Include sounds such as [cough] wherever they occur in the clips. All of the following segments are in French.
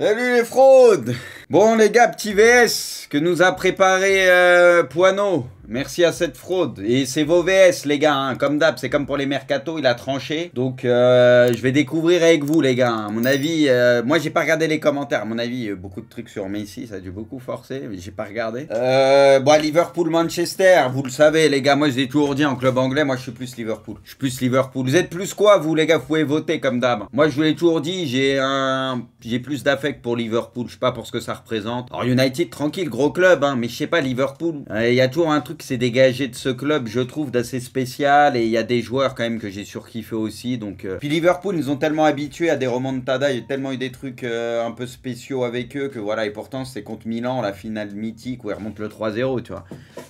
Salut les fraudes Bon les gars, petit VS que nous a préparé euh, Merci à cette fraude. Et c'est vos VS les gars. Hein. Comme d'hab, c'est comme pour les mercato, il a tranché. Donc, euh, je vais découvrir avec vous, les gars. Hein. mon avis, euh, moi, j'ai pas regardé les commentaires. mon avis, euh, beaucoup de trucs sur Messi, ça a dû beaucoup forcer, mais j'ai pas regardé. bon, Liverpool, Manchester, vous le savez, les gars. Moi, je ai toujours dit en club anglais. Moi, je suis plus Liverpool. Je suis plus Liverpool. Vous êtes plus quoi, vous, les gars Vous pouvez voter comme d'hab. Moi, je vous l'ai toujours dit, j'ai un, j'ai plus d'affect pour Liverpool. Je sais pas pour ce que ça représente. Alors, United, tranquille, gros club, hein, mais je sais pas Liverpool. Il y a toujours un truc s'est dégagé de ce club, je trouve, d'assez spécial. Et il y a des joueurs quand même que j'ai surkiffé aussi. Donc, euh. Puis Liverpool, ils ont tellement habitué à des remontadas. a tellement eu des trucs euh, un peu spéciaux avec eux que voilà. Et pourtant, c'est contre Milan, la finale mythique où ils remontent le 3-0, tu vois.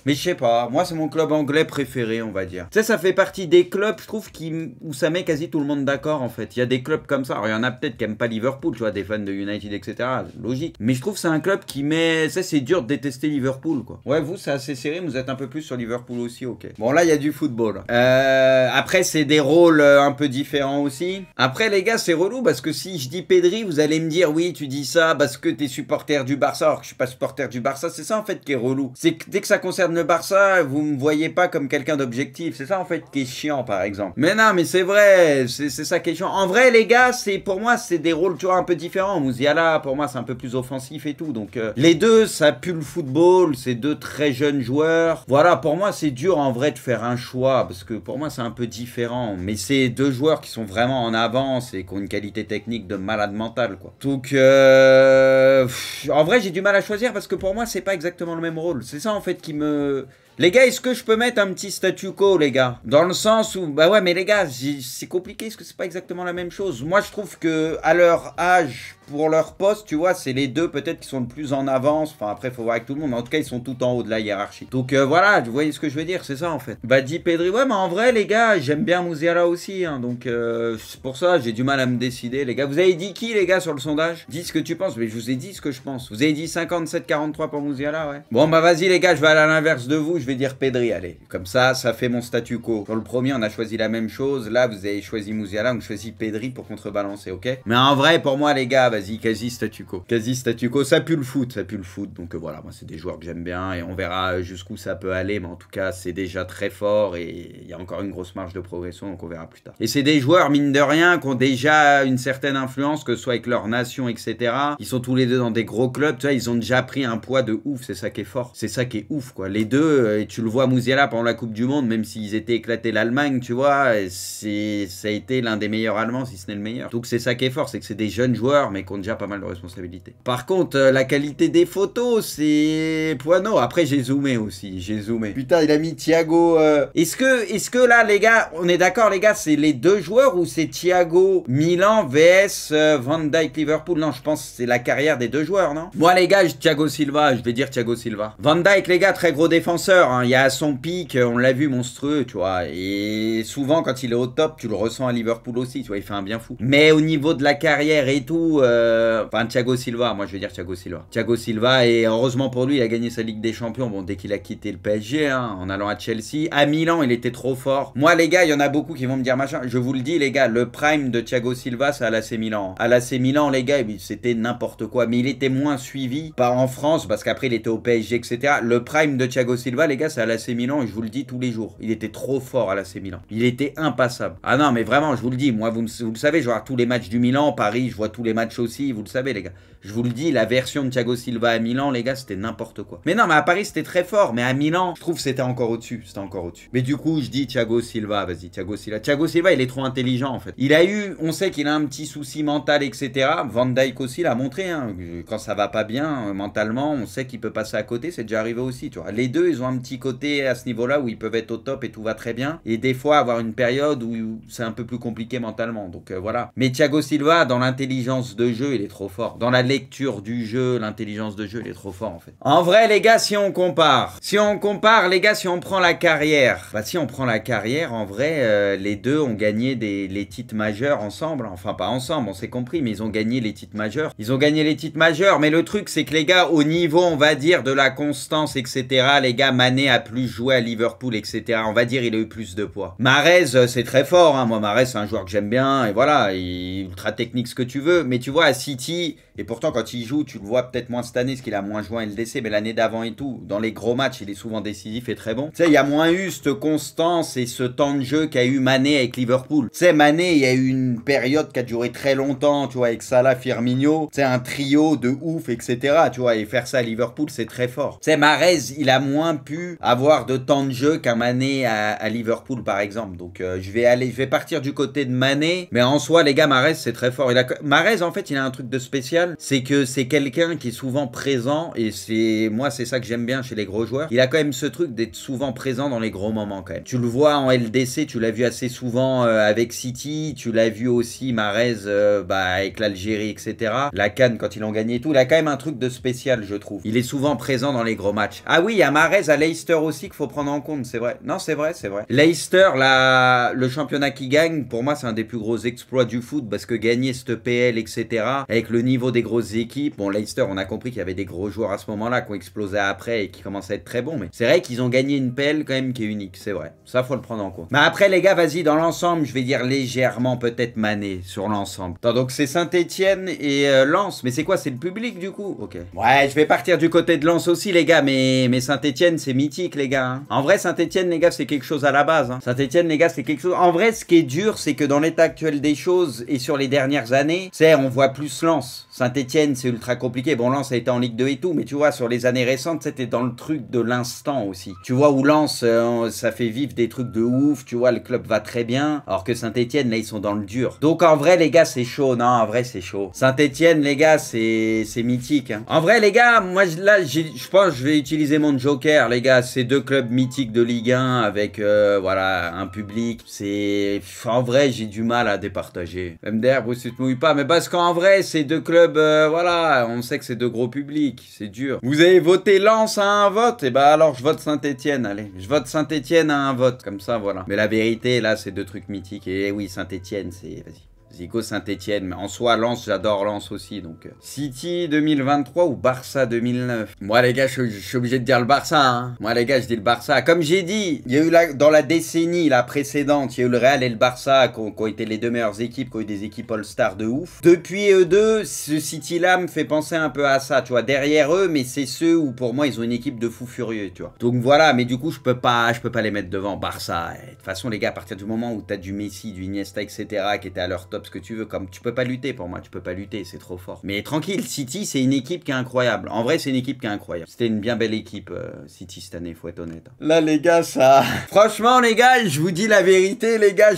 Mais je sais pas. Moi, c'est mon club anglais préféré, on va dire. Tu sais, ça fait partie des clubs, je trouve, qui... où ça met quasi tout le monde d'accord, en fait. Il y a des clubs comme ça. Alors, il y en a peut-être qui aiment pas Liverpool, tu vois, des fans de United, etc. Logique. Mais je trouve c'est un club qui met. Ça, c'est dur de détester Liverpool, quoi. Ouais, vous, c'est assez serré, vous êtes un peu plus sur Liverpool aussi, ok. Bon, là, il y a du football. Euh, après, c'est des rôles euh, un peu différents aussi. Après, les gars, c'est relou parce que si je dis Pedri, vous allez me dire, oui, tu dis ça parce que t'es supporter du Barça, alors que je suis pas supporter du Barça. C'est ça, en fait, qui est relou. C'est que dès que ça concerne le Barça, vous me voyez pas comme quelqu'un d'objectif. C'est ça, en fait, qui est chiant, par exemple. Mais non, mais c'est vrai. C'est ça qui est chiant. En vrai, les gars, c'est pour moi, c'est des rôles, tu vois, un peu différents. Mouziala, pour moi, c'est un peu plus offensif et tout. Donc, euh, les deux, ça pue le football. C'est deux très jeunes joueurs. Voilà, pour moi, c'est dur en vrai de faire un choix, parce que pour moi, c'est un peu différent. Mais c'est deux joueurs qui sont vraiment en avance et qui ont une qualité technique de malade mental, quoi. Donc, euh, en vrai, j'ai du mal à choisir, parce que pour moi, c'est pas exactement le même rôle. C'est ça, en fait, qui me... Les gars, est-ce que je peux mettre un petit statu quo, les gars Dans le sens où, bah ouais, mais les gars, c'est compliqué, Est-ce que c'est pas exactement la même chose. Moi, je trouve que, à leur âge, pour leur poste, tu vois, c'est les deux peut-être qui sont le plus en avance. Enfin, après, il faut voir avec tout le monde, en tout cas, ils sont tout en haut de la hiérarchie. Donc euh, voilà, vous voyez ce que je veux dire, c'est ça en fait. Bah, dit Pedri, ouais, mais en vrai, les gars, j'aime bien Mouziala aussi, hein. donc euh, c'est pour ça, j'ai du mal à me décider, les gars. Vous avez dit qui, les gars, sur le sondage Dis ce que tu penses, mais je vous ai dit ce que je pense. Vous avez dit 57-43 pour Mouziala, ouais. Bon, bah, vas-y, les gars, je vais aller à l'inverse de vous, je vais dire Pedri, allez. Comme ça, ça fait mon statu quo. Dans le premier, on a choisi la même chose. Là, vous avez choisi Mouziala, on choisit Pedri pour contrebalancer, ok Mais en vrai, pour moi, les gars, quasi statu quo. Quasi statu quo, ça pue le foot, ça pue le foot. Donc euh, voilà, moi c'est des joueurs que j'aime bien et on verra jusqu'où ça peut aller. Mais en tout cas, c'est déjà très fort et il y a encore une grosse marge de progression, donc on verra plus tard. Et c'est des joueurs, mine de rien, qui ont déjà une certaine influence, que ce soit avec leur nation, etc. Ils sont tous les deux dans des gros clubs, tu vois, ils ont déjà pris un poids de ouf, c'est ça qui est fort. C'est ça qui est ouf, quoi. Les deux, euh, et tu le vois Mouziala pendant la Coupe du Monde, même s'ils étaient éclatés l'Allemagne, tu vois, ça a été l'un des meilleurs Allemands, si ce n'est le meilleur. Donc c'est ça qui est fort, c'est que c'est des jeunes joueurs, mais compte déjà pas mal de responsabilités. Par contre, euh, la qualité des photos, c'est non. Après, j'ai zoomé aussi, j'ai zoomé. Putain, il a mis Thiago. Euh, est-ce que, est-ce que là, les gars, on est d'accord, les gars, c'est les deux joueurs ou c'est Thiago Milan vs euh, Van Dyke Liverpool Non, je pense que c'est la carrière des deux joueurs, non Moi, les gars, Thiago Silva, je vais dire Thiago Silva. Van Dyke, les gars, très gros défenseur. Hein. Il y a son pic, on l'a vu, monstrueux, tu vois. Et souvent, quand il est au top, tu le ressens à Liverpool aussi, tu vois. Il fait un bien fou. Mais au niveau de la carrière et tout. Euh, enfin Thiago Silva, moi je vais dire Thiago Silva. Thiago Silva, et heureusement pour lui, il a gagné sa Ligue des Champions, bon, dès qu'il a quitté le PSG, hein, en allant à Chelsea. À Milan, il était trop fort. Moi, les gars, il y en a beaucoup qui vont me dire machin. Je vous le dis, les gars, le prime de Thiago Silva, c'est à l'AC Milan. À l'AC Milan, les gars, c'était n'importe quoi. Mais il était moins suivi, par en France, parce qu'après, il était au PSG, etc. Le prime de Thiago Silva, les gars, c'est à l'AC Milan, et je vous le dis tous les jours. Il était trop fort à l'AC Milan. Il était impassable. Ah non, mais vraiment, je vous le dis, moi, vous, vous le savez, je vois tous les matchs du Milan, Paris, je vois tous les matchs aussi, vous le savez, les gars. Je vous le dis, la version de Thiago Silva à Milan, les gars, c'était n'importe quoi. Mais non, mais à Paris, c'était très fort. Mais à Milan, je trouve c'était encore au-dessus. C'était encore au-dessus. Mais du coup, je dis Thiago Silva, vas-y, Thiago Silva. Thiago Silva, il est trop intelligent, en fait. Il a eu, on sait qu'il a un petit souci mental, etc. Van Dyke aussi l'a montré, hein. Quand ça va pas bien, euh, mentalement, on sait qu'il peut passer à côté. C'est déjà arrivé aussi, tu vois. Les deux, ils ont un petit côté à ce niveau-là où ils peuvent être au top et tout va très bien. Et des fois, avoir une période où c'est un peu plus compliqué mentalement. Donc euh, voilà. Mais Thiago Silva, dans l'intelligence de jeu, il est trop fort. Dans la lecture du jeu, l'intelligence de jeu, il est trop fort en fait. En vrai, les gars, si on compare, si on compare, les gars, si on prend la carrière, bah si on prend la carrière, en vrai, euh, les deux ont gagné des, les titres majeurs ensemble. Enfin, pas ensemble, on s'est compris, mais ils ont gagné les titres majeurs. Ils ont gagné les titres majeurs, mais le truc, c'est que les gars, au niveau, on va dire, de la constance, etc., les gars, Mané a plus joué à Liverpool, etc. On va dire, il a eu plus de poids. Marez, euh, c'est très fort, hein. Moi, Marez, c'est un joueur que j'aime bien, et voilà, il ultra technique, ce que tu veux, mais tu vois, à City, et pourtant, quand il joue, tu le vois peut-être moins cette année, parce qu'il a moins joué en LDC, mais l'année d'avant et tout, dans les gros matchs, il est souvent décisif et très bon. Tu sais, il y a moins eu cette constance et ce temps de jeu qu'a eu Mané avec Liverpool. Tu sais, Mané, il y a eu une période qui a duré très longtemps, tu vois, avec Salah, Firmino, C'est un trio de ouf, etc. Tu vois, et faire ça à Liverpool, c'est très fort. Tu sais, Marez, il a moins pu avoir de temps de jeu qu'un Mané à, Liverpool, par exemple. Donc, euh, je vais aller, je vais partir du côté de Mané, mais en soi, les gars, Marez, c'est très fort. Marez, en fait, il a un truc de spécial c'est que c'est quelqu'un qui est souvent présent et c'est moi c'est ça que j'aime bien chez les gros joueurs. Il a quand même ce truc d'être souvent présent dans les gros moments quand même. Tu le vois en LDC, tu l'as vu assez souvent euh, avec City, tu l'as vu aussi Marez euh, bah, avec l'Algérie, etc. La Cannes quand ils ont gagné tout, il a quand même un truc de spécial je trouve. Il est souvent présent dans les gros matchs. Ah oui, il y a Marez à Leicester aussi qu'il faut prendre en compte, c'est vrai. Non c'est vrai, c'est vrai. Leicester, le championnat qui gagne, pour moi c'est un des plus gros exploits du foot parce que gagner cette PL, etc. avec le niveau des grosses équipes. Bon, Leicester, on a compris qu'il y avait des gros joueurs à ce moment-là qui ont explosé après et qui commencent à être très bons. Mais c'est vrai qu'ils ont gagné une pelle quand même qui est unique. C'est vrai. Ça, faut le prendre en compte. Mais après, les gars, vas-y, dans l'ensemble, je vais dire légèrement peut-être Mané sur l'ensemble. Donc, c'est Saint-Etienne et Lance. Euh, Lens. Mais c'est quoi C'est le public du coup Ok. Ouais, je vais partir du côté de Lens aussi, les gars. Mais, mais Saint-Etienne, c'est mythique, les gars. Hein. En vrai, Saint-Etienne, les gars, c'est quelque chose à la base. Hein. Saint-Etienne, les gars, c'est quelque chose. En vrai, ce qui est dur, c'est que dans l'état actuel des choses et sur les dernières années, c'est on voit plus Lens. Saint-Etienne, c'est ultra compliqué. Bon, Lens a été en Ligue 2 et tout, mais tu vois, sur les années récentes, c'était dans le truc de l'instant aussi. Tu vois, où Lens, euh, ça fait vivre des trucs de ouf, tu vois, le club va très bien, alors que Saint-Etienne, là, ils sont dans le dur. Donc, en vrai, les gars, c'est chaud. Non, en vrai, c'est chaud. Saint-Etienne, les gars, c'est mythique. Hein. En vrai, les gars, moi, là, je pense que je vais utiliser mon joker, les gars. C'est deux clubs mythiques de Ligue 1 avec, euh, voilà, un public. C'est. En vrai, j'ai du mal à départager. MDR, vous ne vous pas, mais parce qu'en vrai, ces deux clubs euh, voilà, on sait que c'est de gros publics, c'est dur. Vous avez voté Lance à un vote, et eh bah ben, alors je vote Saint-Etienne, allez. Je vote Saint-Etienne à un vote, comme ça, voilà. Mais la vérité, là, c'est deux trucs mythiques, et oui, Saint-Etienne, c'est... Vas-y. Zico Saint-Etienne. Mais en soi, Lens, j'adore Lens aussi. Donc euh, City 2023 ou Barça 2009 Moi, les gars, je, suis obligé de dire le Barça. Hein. Moi, les gars, je dis le Barça. Comme j'ai dit, il y a eu là dans la décennie la précédente, il y a eu le Real et le Barça qui ont, été les deux meilleures équipes, qui ont eu des équipes All-Star de ouf. Depuis eux deux, ce City-là me fait penser un peu à ça, tu vois. Derrière eux, mais c'est ceux où pour moi, ils ont une équipe de fous furieux, tu vois. Donc voilà, mais du coup, je peux pas, je peux pas les mettre devant Barça. Eh. De toute façon, les gars, à partir du moment où t'as du Messi, du Iniesta, etc., qui étaient à leur top ce que tu veux. Comme tu peux pas lutter pour moi, tu peux pas lutter, c'est trop fort. Mais tranquille, City, c'est une équipe qui est incroyable. En vrai, c'est une équipe qui est incroyable. C'était une bien belle équipe, euh, City, cette année, faut être honnête. Là, les gars, ça. [laughs] Franchement, les gars, je vous dis la vérité, les gars.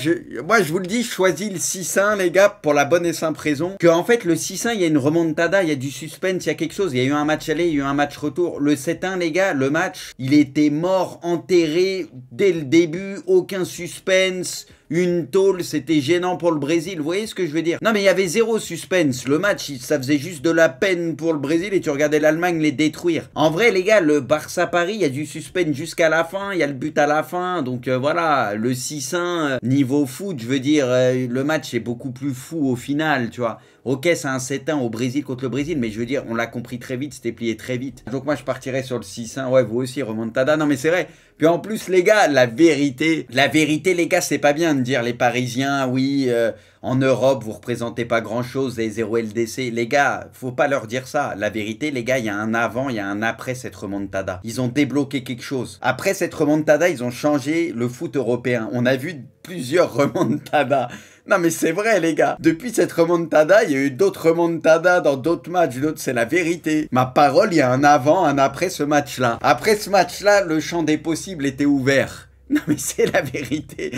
Moi, je vous le dis, je choisis le 6-1, les gars, pour la bonne et simple raison. Que, en fait, le 6-1, il y a une remontada, il y a du suspense, il y a quelque chose. Il y a eu un match aller, il y a eu un match retour. Le 7-1, les gars, le match, il était mort, enterré dès le début, aucun suspense une tôle, c'était gênant pour le Brésil. Vous voyez ce que je veux dire Non, mais il y avait zéro suspense. Le match, ça faisait juste de la peine pour le Brésil et tu regardais l'Allemagne les détruire. En vrai, les gars, le Barça-Paris, il y a du suspense jusqu'à la fin. Il y a le but à la fin. Donc euh, voilà, le 6-1, euh, niveau foot, je veux dire, euh, le match est beaucoup plus fou au final, tu vois. Ok, c'est un 7-1 au Brésil contre le Brésil, mais je veux dire, on l'a compris très vite, c'était plié très vite. Donc moi, je partirais sur le 6-1. Ouais, vous aussi, remontada. Non, mais c'est vrai. Puis en plus, les gars, la vérité, la vérité, les gars, c'est pas bien de dire les Parisiens, oui, euh, en Europe, vous représentez pas grand-chose, Les 0 LDC. Les gars, faut pas leur dire ça. La vérité, les gars, il y a un avant, il y a un après cette remontada. Ils ont débloqué quelque chose. Après cette remontada, ils ont changé le foot européen. On a vu plusieurs [laughs] remontadas. Non mais c'est vrai les gars. Depuis cette remontada, il y a eu d'autres remontadas dans d'autres matchs, d'autres, c'est la vérité. Ma parole, il y a un avant, un après ce match-là. Après ce match-là, le champ des possibles était ouvert. [laughs] Non mais c'est la vérité.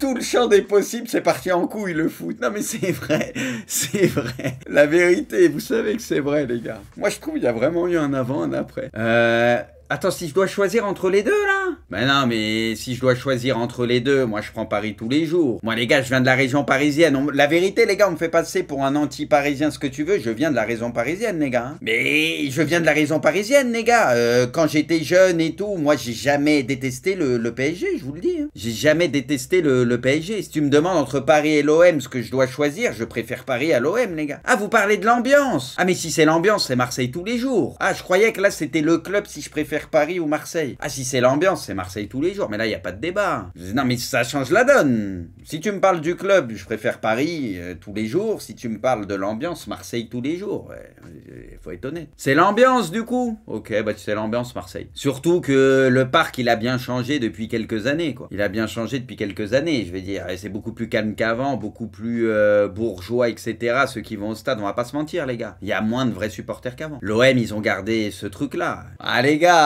Tout le champ des possibles, c'est parti en couille le foot. Non mais c'est vrai, [laughs] c'est vrai. La vérité, vous savez que c'est vrai les gars. Moi je trouve qu'il y a vraiment eu un avant, un après. Euh... Attends, si je dois choisir entre les deux là Ben non, mais si je dois choisir entre les deux, moi je prends Paris tous les jours. Moi les gars, je viens de la région parisienne. La vérité les gars, on me fait passer pour un anti-parisien ce que tu veux, je viens de la région parisienne les gars. Hein. Mais je viens de la région parisienne les gars. Euh, quand j'étais jeune et tout, moi j'ai jamais détesté le, PSG, je vous le dis. Hein. J'ai jamais détesté le, le, PSG. Si tu me demandes entre Paris et l'OM ce que je dois choisir, je préfère Paris à l'OM les gars. Ah, vous parlez de l'ambiance Ah mais si c'est l'ambiance, c'est Marseille tous les jours. Ah, je croyais que là c'était le club si je préfère Paris ou Marseille. Ah, si c'est l'ambiance, c'est Marseille tous les jours, mais là, il n'y a pas de débat. Non, mais ça change la donne. Si tu me parles du club, je préfère Paris euh, tous les jours. Si tu me parles de l'ambiance, Marseille tous les jours. Il euh, faut étonner C'est l'ambiance, du coup. Ok, bah, c'est l'ambiance, Marseille. Surtout que le parc, il a bien changé depuis quelques années, Il a bien changé depuis quelques années, je veux dire. et C'est beaucoup plus calme qu'avant, beaucoup plus euh, bourgeois, etc. Ceux qui vont au stade, on va pas se mentir, les gars. Il y a moins de vrais supporters qu'avant. L'OM, ils ont gardé ce truc-là. Ah, les gars,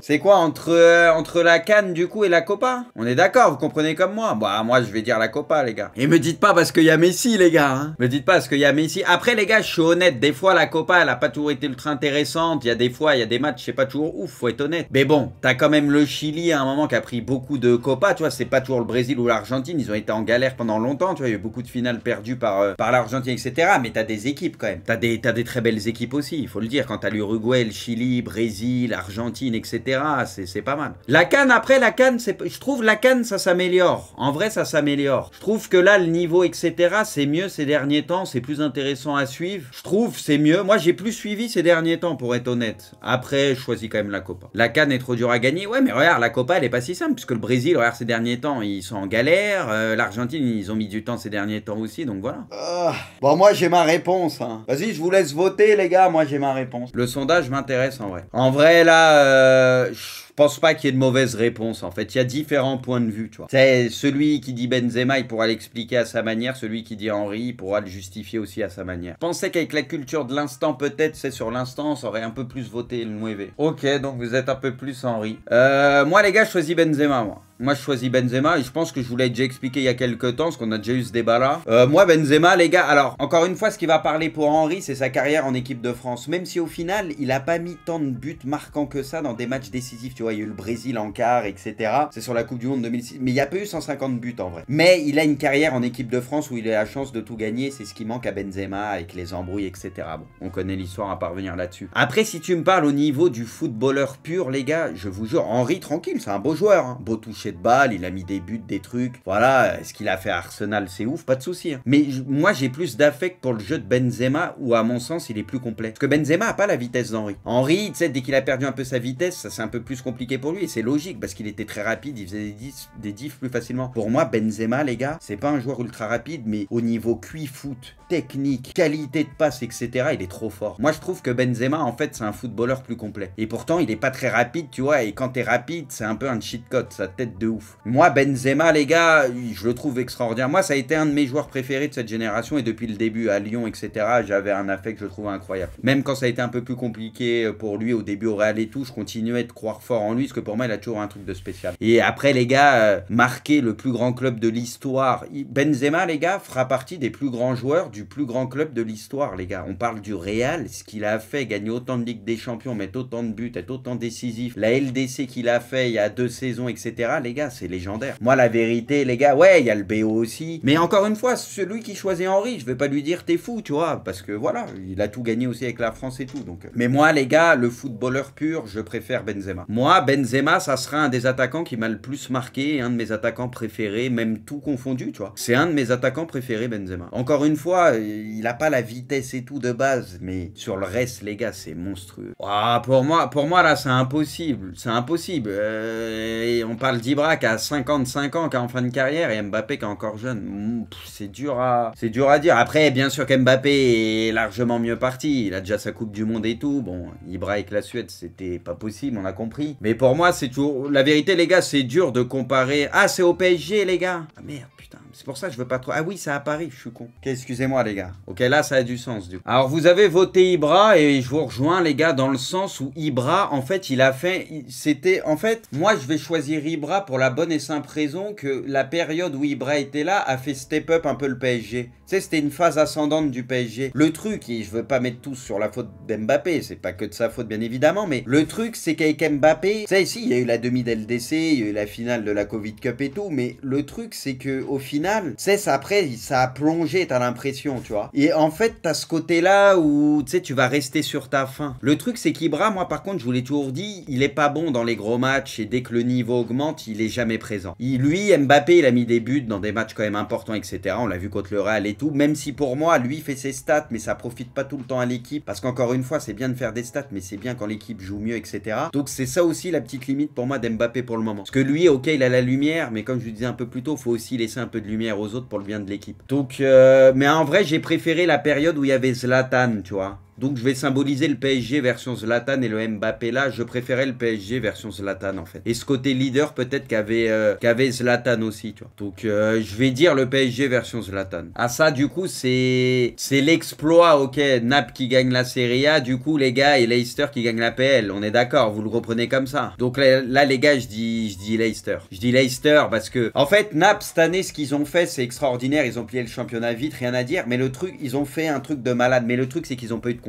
c'est quoi entre, euh, entre la canne du coup et la Copa On est d'accord, vous comprenez comme moi Bah moi je vais dire la Copa les gars. Et me dites pas parce qu'il y a Messi les gars. Hein. Me dites pas parce qu'il y a Messi. Après les gars, je suis honnête, des fois la Copa elle a pas toujours été ultra intéressante. Il y a des fois, il y a des matchs, c'est pas toujours ouf, faut être honnête. Mais bon, t'as quand même le Chili à un moment qui a pris beaucoup de Copa, tu vois, c'est pas toujours le Brésil ou l'Argentine, ils ont été en galère pendant longtemps, tu vois, il y a eu beaucoup de finales perdues par, euh, par l'Argentine, etc. Mais t'as des équipes quand même. T'as des, des très belles équipes aussi, il faut le dire, quand t'as l'Uruguay, le Chili, Brésil, Argentine etc. C'est pas mal. La canne, après la canne, je trouve la canne, ça s'améliore. En vrai, ça s'améliore. Je trouve que là, le niveau, etc., c'est mieux ces derniers temps. C'est plus intéressant à suivre. Je trouve, c'est mieux. Moi, j'ai plus suivi ces derniers temps, pour être honnête. Après, je choisis quand même la Copa. La canne est trop dure à gagner. Ouais, mais regarde, la Copa, elle est pas si simple, puisque le Brésil, regarde, ces derniers temps, ils sont en galère. Euh, L'Argentine, ils ont mis du temps ces derniers temps aussi, donc voilà. Ah, bon, moi, j'ai ma réponse. Hein. Vas-y, je vous laisse voter, les gars. Moi, j'ai ma réponse. Le sondage m'intéresse en vrai. En vrai, là, euh, Äh, pense pas qu'il y ait de mauvaise réponse, en fait. Il y a différents points de vue, tu vois. C'est celui qui dit Benzema, il pourra l'expliquer à sa manière. Celui qui dit Henry, il pourra le justifier aussi à sa manière. Je pensais qu'avec la culture de l'instant, peut-être, c'est sur l'instant, on aurait un peu plus voté le Mouévé. Ok, donc vous êtes un peu plus Henry. Euh, moi, les gars, je choisis Benzema, moi. Moi, je choisis Benzema et je pense que je vous l'ai déjà expliqué il y a quelques temps, parce qu'on a déjà eu ce débat-là. Euh, moi, Benzema, les gars, alors, encore une fois, ce qui va parler pour Henry, c'est sa carrière en équipe de France. Même si au final, il a pas mis tant de buts marquants que ça dans des matchs décisifs, tu vois il y a eu le Brésil en quart, etc. C'est sur la Coupe du Monde 2006. Mais il n'y a pas eu 150 buts en vrai. Mais il a une carrière en équipe de France où il a la chance de tout gagner. C'est ce qui manque à Benzema avec les embrouilles, etc. Bon, on connaît l'histoire à parvenir là-dessus. Après, si tu me parles au niveau du footballeur pur, les gars, je vous jure, Henri, tranquille, c'est un beau joueur. Hein. Beau toucher de balle, il a mis des buts, des trucs. Voilà, ce qu'il a fait à Arsenal, c'est ouf, pas de souci. Hein. Mais moi, j'ai plus d'affect pour le jeu de Benzema où, à mon sens, il est plus complet. Parce que Benzema a pas la vitesse d'Henri. Henri, tu sais, dès qu'il a perdu un peu sa vitesse, ça c'est un peu plus compliqué compliqué pour lui. Et c'est logique parce qu'il était très rapide, il faisait des diffs, des plus facilement. Pour moi, Benzema, les gars, c'est pas un joueur ultra rapide, mais au niveau QI foot, technique, qualité de passe, etc., il est trop fort. Moi, je trouve que Benzema, en fait, c'est un footballeur plus complet. Et pourtant, il est pas très rapide, tu vois. Et quand t'es rapide, c'est un peu un cheat code, sa tête de ouf. Moi, Benzema, les gars, je le trouve extraordinaire. Moi, ça a été un de mes joueurs préférés de cette génération et depuis le début à Lyon, etc., j'avais un affect, que je trouvais incroyable. Même quand ça a été un peu plus compliqué euh, pour lui au début au Real et tout, je continuais de croire fort en lui, parce que pour moi, il a toujours un truc de spécial. Et après, les gars, euh, marquer le plus grand club de l'histoire. Benzema, les gars, fera partie des plus grands joueurs du plus grand club de l'histoire, les gars. On parle du Real, ce qu'il a fait, gagner autant de Ligue des Champions, mettre autant de buts, être autant décisif. La LDC qu'il a fait il y a deux saisons, etc. Les gars, c'est légendaire. Moi, la vérité, les gars, ouais, il y a le BO aussi. Mais encore une fois, celui qui choisit Henri, je vais pas lui dire t'es fou, tu vois, parce que voilà, il a tout gagné aussi avec la France et tout. Donc, mais moi, les gars, le footballeur pur, je préfère Benzema. Moi, Benzema, ça sera un des attaquants qui m'a le plus marqué, un de mes attaquants préférés, même tout confondu, tu vois. C'est un de mes attaquants préférés, Benzema. Encore une fois, il n'a pas la vitesse et tout de base, mais sur le reste, les gars, c'est monstrueux. pour moi, pour moi là, c'est impossible. C'est impossible. Euh, on parle d'Ibra qui a 55 ans, qui est en fin de carrière, et Mbappé qui est encore jeune. Mm, c'est dur à, c'est dur à dire. Après, bien sûr qu'Mbappé est largement mieux parti. Il a déjà sa Coupe du Monde et tout. Bon, Ibra avec la Suède, c'était pas possible, on a compris. Mais pour moi, c'est toujours... La vérité, les gars, c'est dur de comparer... Ah, c'est au PSG, les gars Ah merde, putain. C'est pour ça que je veux pas trop... Ah oui, ça à Paris, je suis con. excusez-moi les gars. Ok, là ça a du sens du coup. Alors vous avez voté Ibra et je vous rejoins les gars dans le sens où Ibra, en fait, il a fait... C'était... En fait, moi je vais choisir Ibra pour la bonne et simple raison que la période où Ibra était là a fait step up un peu le PSG. Tu sais, c'était une phase ascendante du PSG. Le truc, et je veux pas mettre tout sur la faute d'Mbappé, c'est pas que de sa faute bien évidemment, mais le truc c'est qu'avec Mbappé, tu sais, ici il y a eu la demi d'LDC, il la finale de la Covid Cup et tout, mais le truc c'est que au final tu c'est après, ça a plongé, t'as l'impression, tu vois. Et en fait, t'as ce côté-là où, tu sais, tu vas rester sur ta fin Le truc, c'est qu'Ibra, moi, par contre, je vous l'ai toujours dit, il est pas bon dans les gros matchs et dès que le niveau augmente, il est jamais présent. lui, Mbappé, il a mis des buts dans des matchs quand même importants, etc. On l'a vu contre le Real et tout. Même si pour moi, lui, fait ses stats, mais ça profite pas tout le temps à l'équipe. Parce qu'encore une fois, c'est bien de faire des stats, mais c'est bien quand l'équipe joue mieux, etc. Donc c'est ça aussi la petite limite pour moi d'Mbappé pour le moment. Parce que lui, ok, il a la lumière, mais comme je vous disais un peu plus tôt, faut aussi laisser un peu de lumière aux autres pour le bien de l'équipe. Donc, euh, mais en vrai, j'ai préféré la période où il y avait Zlatan, tu vois. Donc je vais symboliser le PSG version Zlatan et le Mbappé là. Je préférais le PSG version Zlatan en fait. Et ce côté leader peut-être qu'avait euh, Zlatan aussi, tu vois. Donc euh, je vais dire le PSG version Zlatan. Ah ça du coup c'est c'est l'exploit, ok. Nap qui gagne la Serie A, du coup les gars et Leicester qui gagne la PL. On est d'accord, vous le reprenez comme ça. Donc là, les gars je dis je dis Leicester. Je dis Leicester parce que en fait Nap cette année ce qu'ils ont fait c'est extraordinaire. Ils ont plié le championnat vite, rien à dire. Mais le truc ils ont fait un truc de malade. Mais le truc c'est qu'ils ont pas eu de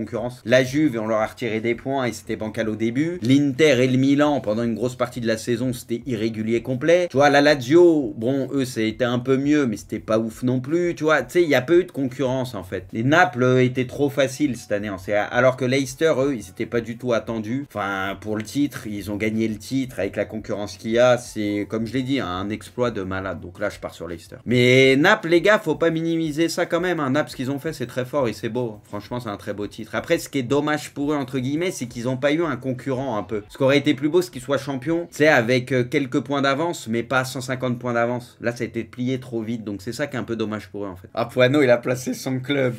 la Juve, on leur a retiré des points et c'était bancal au début. L'Inter et le Milan, pendant une grosse partie de la saison, c'était irrégulier complet. Tu vois, la Lazio, bon, eux, c'était un peu mieux, mais c'était pas ouf non plus. Tu vois, tu sais, il y a peu eu de concurrence en fait. Les Naples étaient trop faciles cette année alors que Leicester, eux, ils étaient pas du tout attendus. Enfin, pour le titre, ils ont gagné le titre avec la concurrence qu'il y a. C'est, comme je l'ai dit, hein, un exploit de malade. Donc là, je pars sur Leicester. Mais Naples, les gars, faut pas minimiser ça quand même. Hein. Naples, ce qu'ils ont fait, c'est très fort et c'est beau. Franchement, c'est un très beau titre. Après, ce qui est dommage pour eux, entre guillemets, c'est qu'ils n'ont pas eu un concurrent un peu. Ce qui aurait été plus beau, ce qu'ils soient champions, c'est avec euh, quelques points d'avance, mais pas 150 points d'avance. Là, ça a été plié trop vite, donc c'est ça qui est un peu dommage pour eux en fait. Ah, Poano, il a placé son club.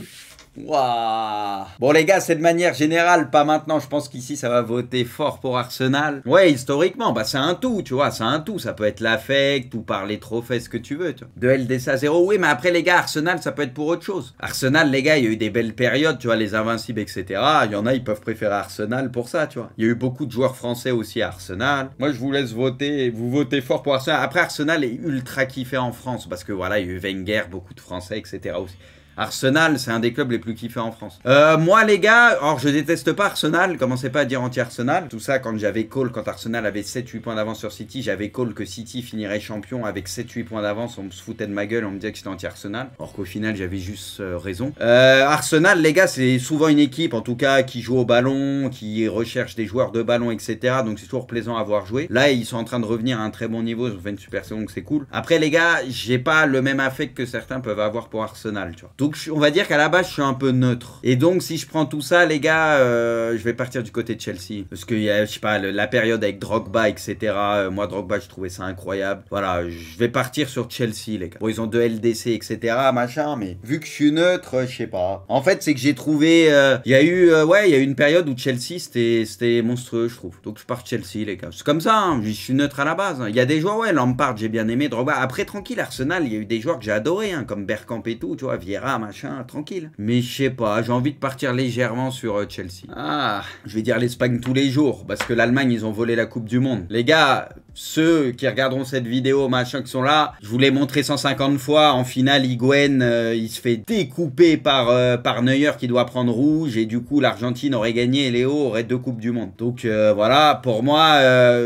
Wouah Bon les gars, c'est de manière générale, pas maintenant. Je pense qu'ici ça va voter fort pour Arsenal. Ouais, historiquement, bah c'est un tout, tu vois, c'est un tout. Ça peut être l'affect ou par les trophées, ce que tu veux. Tu vois. De LDS à 0, oui, mais après les gars, Arsenal, ça peut être pour autre chose. Arsenal, les gars, il y a eu des belles périodes, tu vois, les invincibles, etc. Il y en a, ils peuvent préférer Arsenal pour ça, tu vois. Il y a eu beaucoup de joueurs français aussi à Arsenal. Moi, je vous laisse voter, vous votez fort pour Arsenal. Après, Arsenal est ultra kiffé en France parce que voilà, il y a eu Wenger, beaucoup de Français, etc. aussi. Arsenal, c'est un des clubs les plus kiffés en France. Euh, moi, les gars, or je déteste pas Arsenal, commencez pas à dire anti-Arsenal. Tout ça, quand j'avais call, quand Arsenal avait 7-8 points d'avance sur City, j'avais call que City finirait champion avec 7-8 points d'avance. On se foutait de ma gueule, on me disait que c'était anti-Arsenal. Or qu'au final, j'avais juste euh, raison. Euh, Arsenal, les gars, c'est souvent une équipe, en tout cas, qui joue au ballon, qui recherche des joueurs de ballon, etc. Donc c'est toujours plaisant à voir jouer. Là, ils sont en train de revenir à un très bon niveau. Ils ont fait une super saison, donc c'est cool. Après, les gars, j'ai pas le même affect que certains peuvent avoir pour Arsenal, tu vois. Donc on va dire qu'à la base, je suis un peu neutre. Et donc si je prends tout ça, les gars, euh, je vais partir du côté de Chelsea. Parce qu'il y a, je sais pas, la période avec Drogba, etc. Euh, moi, Drogba, je trouvais ça incroyable. Voilà, je vais partir sur Chelsea, les gars. Bon, ils ont deux LDC, etc., machin, mais vu que je suis neutre, euh, je sais pas. En fait, c'est que j'ai trouvé... Il y a eu... ouais, il y a eu une période où Chelsea, c'était monstrueux, je trouve. Donc je pars Chelsea, les gars. C'est comme ça, hein. je suis neutre à la base. Hein. Il y a des joueurs, ouais, Lampard, j'ai bien aimé, Drogba. Après, tranquille, Arsenal, il y a eu des joueurs que j'ai adorés, hein, comme Bergkamp et tout, tu vois, Vieira, machin, tranquille. Mais je sais pas, j'ai envie de partir légèrement sur euh, Chelsea. Ah, je vais dire l'Espagne tous les jours, parce que l'Allemagne, ils ont volé la Coupe du Monde. Les gars, ceux qui regarderont cette vidéo, machin, qui sont là, je vous l'ai montré 150 fois. En finale, Higuain, euh, il se fait découper par, euh, par Neuer qui doit prendre rouge. Et du coup, l'Argentine aurait gagné et Léo aurait deux Coupes du Monde. Donc voilà, pour moi,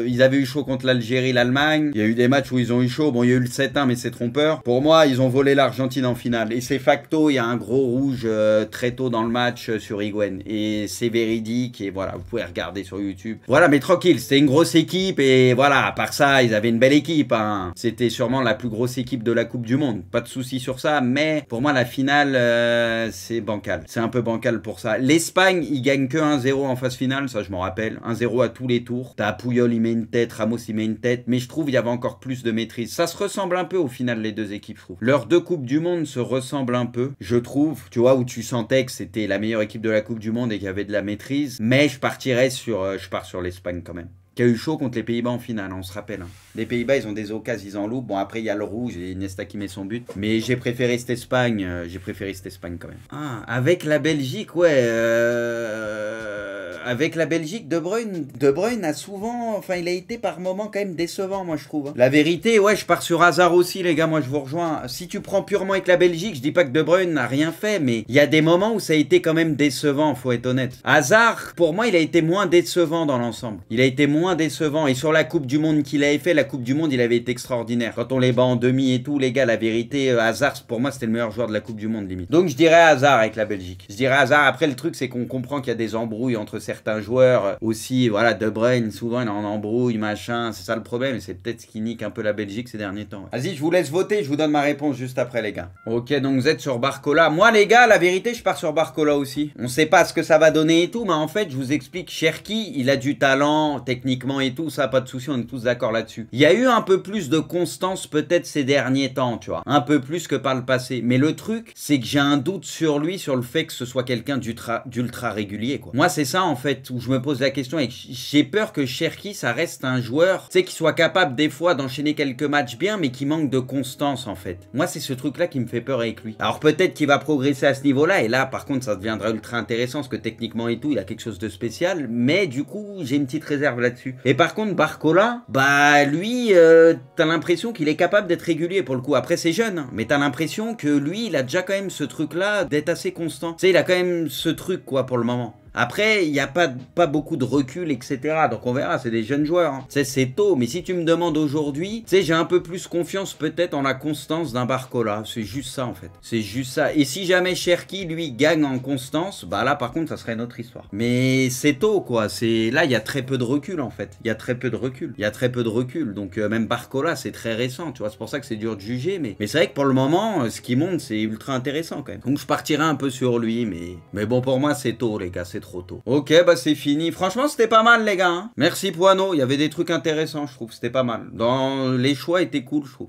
ils avaient eu chaud contre l'Algérie, l'Allemagne. Il y a eu des matchs où ils ont eu chaud. Bon, il y a eu le 7-1, mais c'est trompeur. Pour moi, ils ont volé l'Argentine en finale. Et c'est facto il y a un gros rouge euh, très tôt dans le match euh, sur Iguen. Et c'est véridique. Et voilà, vous pouvez regarder sur YouTube. Voilà, mais tranquille, c'était une grosse équipe. Et voilà, à part ça, ils avaient une belle équipe. Hein. C'était sûrement la plus grosse équipe de la Coupe du Monde. Pas de souci sur ça. Mais pour moi, la finale, euh, c'est bancal. C'est un peu bancal pour ça. L'Espagne, ils gagnent que 1-0 en phase finale. Ça, je m'en rappelle. 1-0 à tous les tours. T'as Pouyol, il met une tête. Ramos, il met une tête. Mais je trouve, il y avait encore plus de maîtrise. Ça se ressemble un peu au final, les deux équipes, je Leurs deux Coupes du Monde se ressemblent un peu je trouve, tu vois, où tu sentais que c'était la meilleure équipe de la Coupe du Monde et qu'il y avait de la maîtrise. Mais je partirais sur, euh, je pars sur l'Espagne quand même qui a eu chaud contre les Pays-Bas en finale, hein, on se rappelle. Hein. Les Pays-Bas, ils ont des occasions, ils en loupent. Bon, après, il y a le rouge et Nesta qui met son but. Mais j'ai préféré cette Espagne, euh, j'ai préféré cette Espagne quand même. Ah, avec la Belgique, ouais. Euh, euh, avec la Belgique, De Bruyne, De Bruyne a souvent, enfin, il a été par moments quand même décevant, moi je trouve. Hein. La vérité, ouais, je pars sur hasard aussi, les gars. Moi, je vous rejoins. Si tu prends purement avec la Belgique, je dis pas que De Bruyne n'a rien fait, mais il y a des moments où ça a été quand même décevant, faut être honnête. Hazard, pour moi, il a été moins décevant dans l'ensemble. Il a été moins décevant. Et sur la Coupe du Monde qu'il avait fait, la Coupe du Monde, il avait été extraordinaire. Quand on les bat en demi et tout, les gars, la vérité, euh, Hazard, pour moi, c'était le meilleur joueur de la Coupe du Monde, limite. Donc, je dirais Hasard avec la Belgique. Je dirais Hasard. Après, le truc, c'est qu'on comprend qu'il y a des embrouilles entre certains joueurs aussi. Voilà, De Bruyne, souvent, il en embrouille, machin. C'est ça le problème. C'est peut-être ce qui nique un peu la Belgique ces derniers temps. Vas-y, je vous laisse voter. Je vous donne ma réponse juste après, les gars. Ok, donc vous êtes sur Barcola. Moi, les gars, la vérité, je pars sur Barcola aussi. On sait pas ce que ça va donner et tout, mais en fait, je vous explique. Cherki, il a du talent techniquement et tout. Ça, pas de souci. On est tous d'accord là-dessus. Il y a eu un peu plus de constance peut-être ces derniers temps, tu vois. Un peu plus que par le passé. Mais le truc, c'est que j'ai un doute sur lui, sur le fait que ce soit quelqu'un d'ultra régulier, quoi. Moi, c'est ça, en fait où je me pose la question et j'ai peur que Cherki ça reste un joueur, tu sais, qui soit capable des fois d'enchaîner quelques matchs bien mais qui manque de constance en fait. Moi c'est ce truc là qui me fait peur avec lui. Alors peut-être qu'il va progresser à ce niveau là et là par contre ça deviendra ultra intéressant parce que techniquement et tout il a quelque chose de spécial mais du coup j'ai une petite réserve là-dessus. Et par contre Barcola, bah lui euh, t'as l'impression qu'il est capable d'être régulier pour le coup. Après c'est jeune hein, mais t'as l'impression que lui il a déjà quand même ce truc là d'être assez constant. Tu sais il a quand même ce truc quoi pour le moment. Après, il n'y a pas, pas beaucoup de recul, etc. Donc on verra, c'est des jeunes joueurs. Hein. C'est tôt, mais si tu me demandes aujourd'hui, tu sais, j'ai un peu plus confiance peut-être en la constance d'un Barcola. C'est juste ça en fait. C'est juste ça. Et si jamais Cherki, lui, gagne en constance, bah là par contre, ça serait une autre histoire. Mais c'est tôt quoi. C'est Là, il y a très peu de recul en fait. Il y a très peu de recul. Il y a très peu de recul. Donc euh, même Barcola, c'est très récent, tu vois. C'est pour ça que c'est dur de juger. Mais, mais c'est vrai que pour le moment, euh, ce qui monte, c'est ultra intéressant quand même. Donc je partirai un peu sur lui, mais, mais bon, pour moi, c'est tôt les gars trop tôt. Ok, bah c'est fini. Franchement, c'était pas mal, les gars. Hein. Merci, Poano. Il y avait des trucs intéressants, je trouve. C'était pas mal. Dans les choix étaient cool, je trouve.